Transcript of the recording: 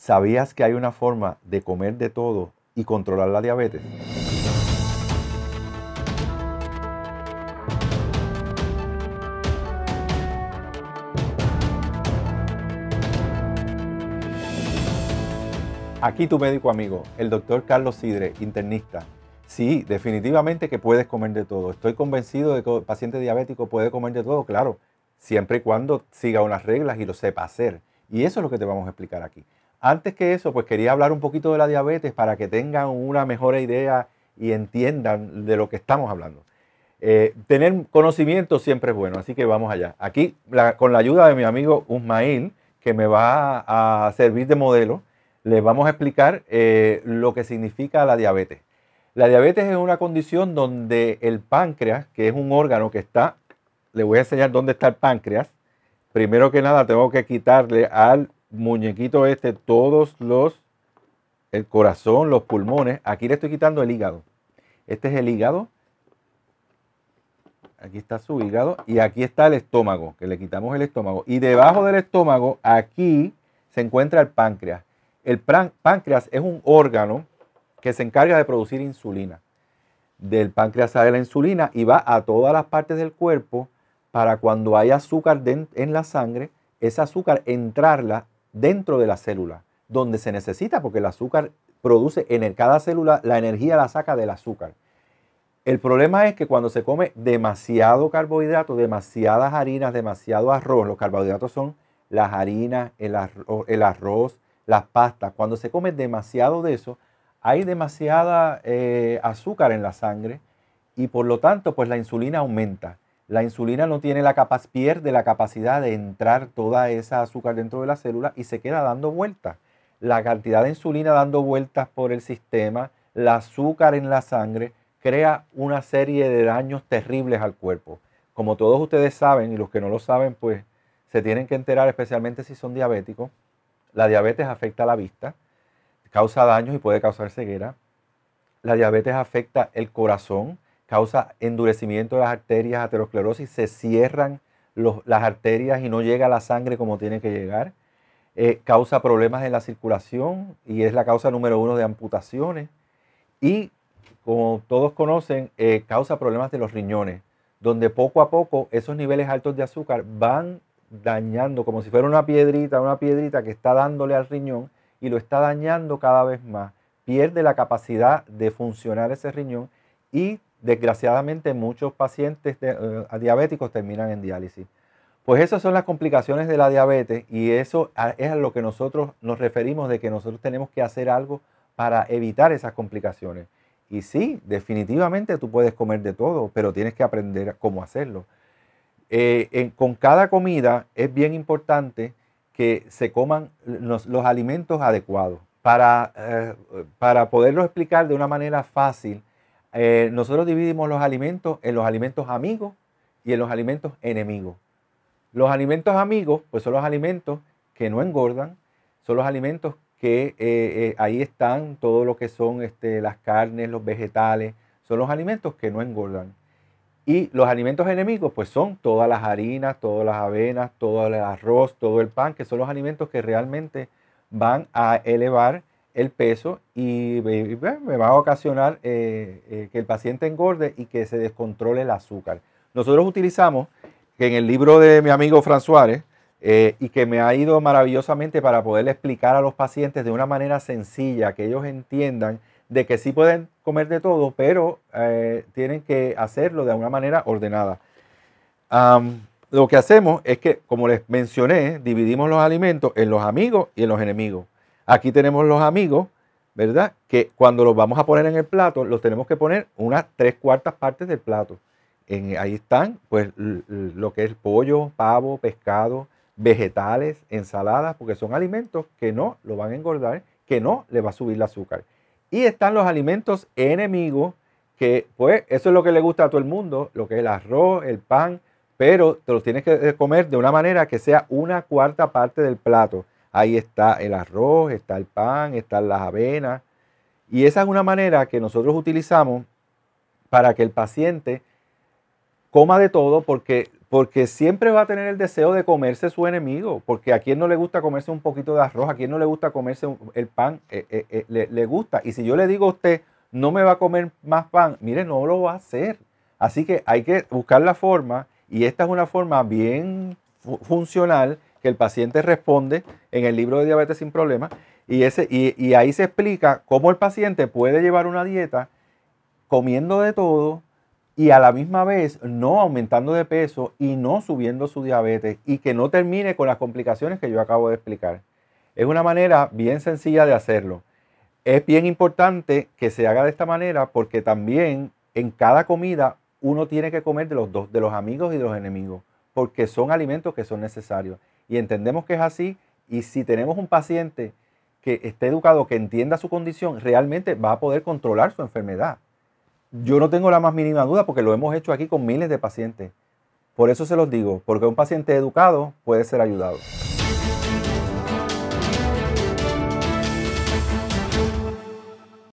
¿Sabías que hay una forma de comer de todo y controlar la diabetes? Aquí tu médico amigo, el doctor Carlos Sidre, internista. Sí, definitivamente que puedes comer de todo. Estoy convencido de que el paciente diabético puede comer de todo, claro, siempre y cuando siga unas reglas y lo sepa hacer. Y eso es lo que te vamos a explicar aquí. Antes que eso, pues quería hablar un poquito de la diabetes para que tengan una mejor idea y entiendan de lo que estamos hablando. Eh, tener conocimiento siempre es bueno, así que vamos allá. Aquí, con la ayuda de mi amigo Usmail, que me va a servir de modelo, les vamos a explicar eh, lo que significa la diabetes. La diabetes es una condición donde el páncreas, que es un órgano que está, le voy a enseñar dónde está el páncreas. Primero que nada, tengo que quitarle al muñequito este, todos los, el corazón, los pulmones. Aquí le estoy quitando el hígado. Este es el hígado. Aquí está su hígado. Y aquí está el estómago, que le quitamos el estómago. Y debajo del estómago, aquí se encuentra el páncreas. El páncreas es un órgano que se encarga de producir insulina. Del páncreas sale la insulina y va a todas las partes del cuerpo para cuando hay azúcar en la sangre, ese azúcar entrarla dentro de la célula, donde se necesita, porque el azúcar produce, en cada célula la energía la saca del azúcar. El problema es que cuando se come demasiado carbohidrato, demasiadas harinas, demasiado arroz, los carbohidratos son las harinas, el arroz, las pastas, cuando se come demasiado de eso, hay demasiada eh, azúcar en la sangre y por lo tanto pues la insulina aumenta. La insulina no tiene la capacidad, pierde la capacidad de entrar toda esa azúcar dentro de la célula y se queda dando vueltas. La cantidad de insulina dando vueltas por el sistema, la azúcar en la sangre, crea una serie de daños terribles al cuerpo. Como todos ustedes saben, y los que no lo saben, pues se tienen que enterar, especialmente si son diabéticos, la diabetes afecta la vista, causa daños y puede causar ceguera. La diabetes afecta el corazón, causa endurecimiento de las arterias, aterosclerosis, se cierran las arterias y no llega la sangre como tiene que llegar, eh, causa problemas en la circulación y es la causa número uno de amputaciones y como todos conocen, eh, causa problemas de los riñones, donde poco a poco esos niveles altos de azúcar van dañando, como si fuera una piedrita, una piedrita que está dándole al riñón y lo está dañando cada vez más. Pierde la capacidad de funcionar ese riñón y desgraciadamente muchos pacientes eh, diabéticos terminan en diálisis. Pues esas son las complicaciones de la diabetes y eso es a lo que nosotros nos referimos de que nosotros tenemos que hacer algo para evitar esas complicaciones. Y sí, definitivamente tú puedes comer de todo, pero tienes que aprender cómo hacerlo. Eh, con cada comida es bien importante que se coman los, alimentos adecuados. Para, eh, para poderlo explicar de una manera fácil, eh, nosotros dividimos los alimentos en los alimentos amigos y en los alimentos enemigos. Los alimentos amigos, pues son los alimentos que no engordan, son los alimentos que eh, eh, ahí están todo lo que son este, las carnes, los vegetales, son los alimentos que no engordan. Y los alimentos enemigos, pues son todas las harinas, todas las avenas, todo el arroz, todo el pan, que son los alimentos que realmente van a elevar el peso y me va a ocasionar eh, eh, que el paciente engorde y que se descontrole el azúcar. Nosotros utilizamos que en el libro de mi amigo Fran Suárez eh, y que me ha ido maravillosamente para poderle explicar a los pacientes de una manera sencilla, que ellos entiendan de que sí pueden comer de todo, pero tienen que hacerlo de una manera ordenada. lo que hacemos es que, como les mencioné, dividimos los alimentos en los amigos y en los enemigos. Aquí tenemos los amigos, ¿verdad? Que cuando los vamos a poner en el plato, los tenemos que poner unas tres cuartas partes del plato. ahí están, pues, lo que es pollo, pavo, pescado, vegetales, ensaladas, porque son alimentos que no lo van a engordar, que no le va a subir el azúcar. Y están los alimentos enemigos, que pues eso es lo que le gusta a todo el mundo, lo que es el arroz, el pan, pero te los tienes que comer de una manera que sea una cuarta parte del plato. Ahí está el arroz, está el pan, están las avenas. Y esa es una manera que nosotros utilizamos para que el paciente coma de todo porque, porque siempre va a tener el deseo de comerse su enemigo, porque a quien no le gusta comerse un poquito de arroz, a quien no le gusta comerse el pan, eh, eh, eh, le, le gusta. Y si yo le digo a usted, no me va a comer más pan, mire, no lo va a hacer. Así que hay que buscar la forma y esta es una forma bien funcional que el paciente responde en el libro de diabetes sin problemas y, y, ahí se explica cómo el paciente puede llevar una dieta comiendo de todo y a la misma vez no aumentando de peso y no subiendo su diabetes y que no termine con las complicaciones que yo acabo de explicar. Es una manera bien sencilla de hacerlo. Es bien importante que se haga de esta manera porque también en cada comida uno tiene que comer de los dos, de los amigos y de los enemigos, porque son alimentos que son necesarios y entendemos que es así, y si tenemos un paciente que esté educado, que entienda su condición, realmente va a poder controlar su enfermedad. Yo no tengo la más mínima duda porque lo hemos hecho aquí con miles de pacientes. Por eso se los digo, porque un paciente educado puede ser ayudado.